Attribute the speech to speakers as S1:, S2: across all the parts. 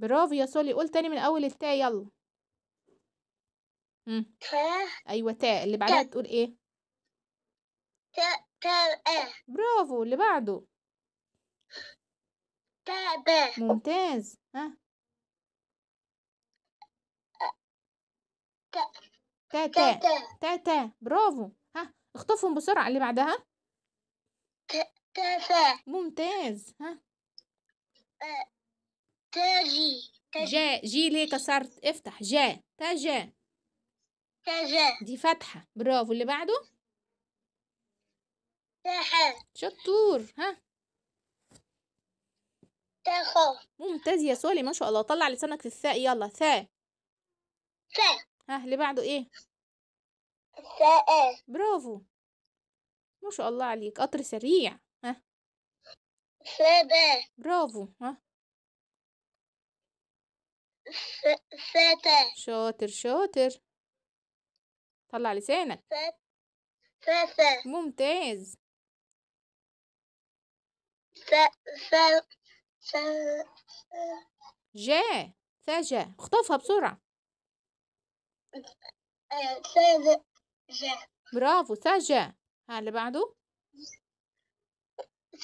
S1: برافو يا سولي قول تاني من اول التاء يلا تاء ايوه تاء اللي بعدها تقول ايه تاء تاء برافو اللي بعده تاء ممتاز ها تاء تاء تاء تاء برافو ها اخطفهم بسرعة اللي بعدها تاء ممتاز ها تجي جا جي ليه كسرت افتح جا تجا تجا دي فتحة برافو اللي بعده تحا شطور ها تخا ممتاز يا سولي ما شاء الله طلع لسانك في الثاء يلا ثاء ثاء ها اللي بعده ايه ثاء برافو ما شاء الله عليك قطر سريع ها ثاء برافو ها فتى شاطر شاطر طلع لسانك فتى ممتاز ف ف ف اخطفها بسرعة برافو سجا ها اللي بعده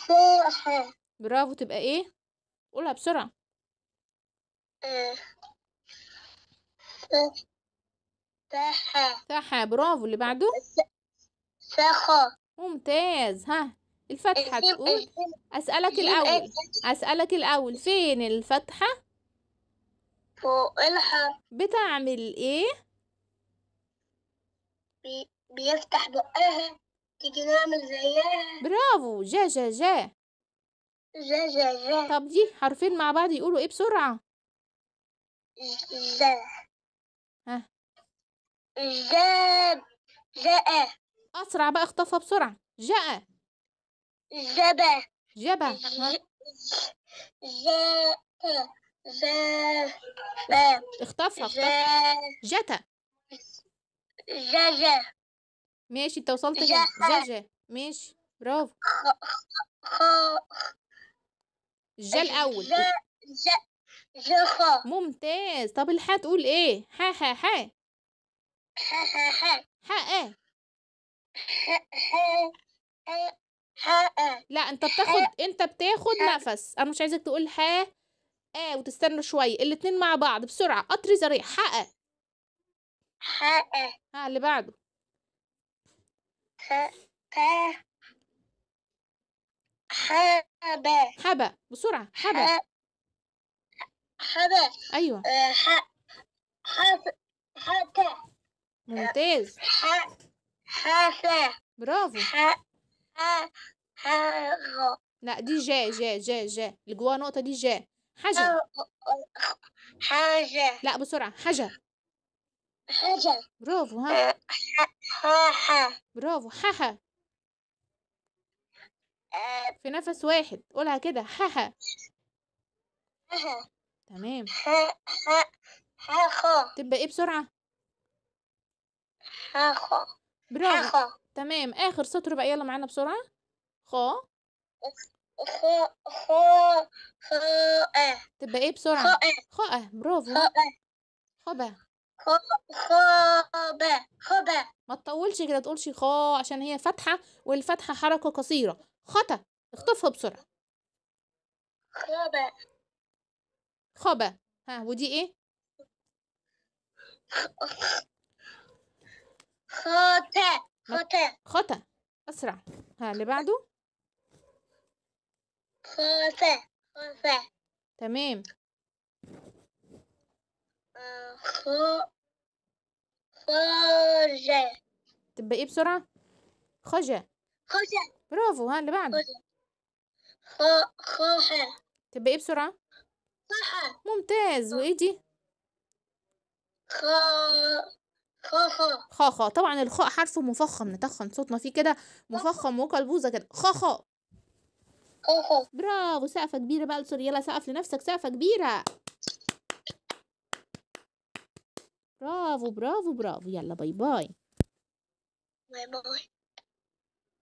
S1: ساحة برافو تبقى ايه قولها بسرعة سحا سحا برافو اللي بعده سخا ممتاز ها الفتحة تقول أسألك الأول أسألك الأول فين الفتحة؟ فوق الحرف بتعمل إيه؟ بيفتح بقها تيجي نعمل زيها برافو جا جا جا جا جا جا طب دي حرفين مع بعض يقولوا إيه بسرعة؟ ز ها جا جاء أسرع بقى اخطفها بسرعة جاء جبا جبا ها جاء جاء اخطفها جتا جاجا ماشي انت وصلت جاجا ماشي برافو خ خ الجا الأول جا جخا ممتاز طب الحا تقول ايه حا حا حا حا ها حا حا ايه لا انت بتاخد انت بتاخد نفس انا مش عايزك تقول حا اه وتستنى شويه الاتنين مع بعض بسرعه قطر زريع حا حقق ها اللي بعده حا حا بسرعة حا حبة أيوة آه، ح حف حتى ممتاز ح حافة برافو ح ح غ... لا دي جا جا جا جا اللي جواها نقطة دي جا حاجة حاجة لا بسرعة حاجة حاجة برافو ها آه، ح... ح... برافو ح... ح... آه. في نفس واحد قولها كده حاحة تمام ح خ تبقى ايه بسرعة ح خ برافو تمام اخر سطر بقى يلا معانا بسرعة خ خ خ ا تبقى ايه بسرعة خ ا برافو خ ب خ ب ما تطولش كده تقولش خ عشان هي فتحة والفتحة حركة قصيرة خطا اخطفها بسرعة خ ب خبا ها ودي ايه خطا خطا خطا اسرع ها اللي بعده خطا خطا تمام خرجة آه، تبقى ايه بسرعة خجة خجة برافو ها اللي بعده خ خ تبقى ايه بسرعة صح ممتاز وايه دي خا خا طبعا الخاء حرف مفخم نتخن صوتنا فيه كده مفخم وقلبوزه كده خا خا برافو سقفه كبيره بقى لسوري يلا سقف لنفسك سقفه كبيره برافو برافو برافو يلا باي باي باي باي